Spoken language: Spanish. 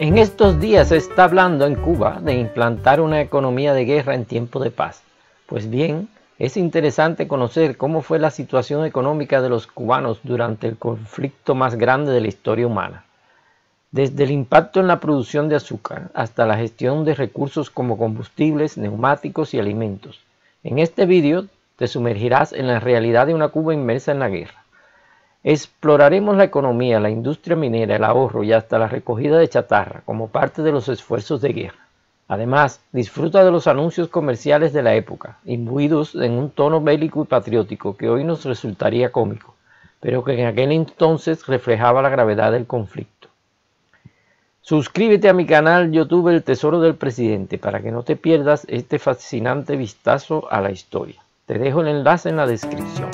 En estos días se está hablando en Cuba de implantar una economía de guerra en tiempo de paz. Pues bien, es interesante conocer cómo fue la situación económica de los cubanos durante el conflicto más grande de la historia humana. Desde el impacto en la producción de azúcar hasta la gestión de recursos como combustibles, neumáticos y alimentos. En este vídeo te sumergirás en la realidad de una Cuba inmersa en la guerra. Exploraremos la economía, la industria minera, el ahorro y hasta la recogida de chatarra como parte de los esfuerzos de guerra. Además, disfruta de los anuncios comerciales de la época, imbuidos en un tono bélico y patriótico que hoy nos resultaría cómico, pero que en aquel entonces reflejaba la gravedad del conflicto. Suscríbete a mi canal YouTube El Tesoro del Presidente para que no te pierdas este fascinante vistazo a la historia. Te dejo el enlace en la descripción.